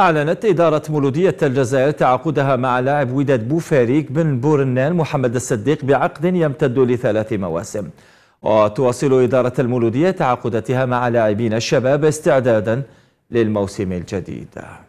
أعلنت إدارة مولودية الجزائر تعاقدها مع لاعب وداد بوفاريك بن بورنان محمد الصديق بعقد يمتد لثلاث مواسم وتواصل إدارة المولودية تعاقدتها مع لاعبين الشباب استعدادا للموسم الجديد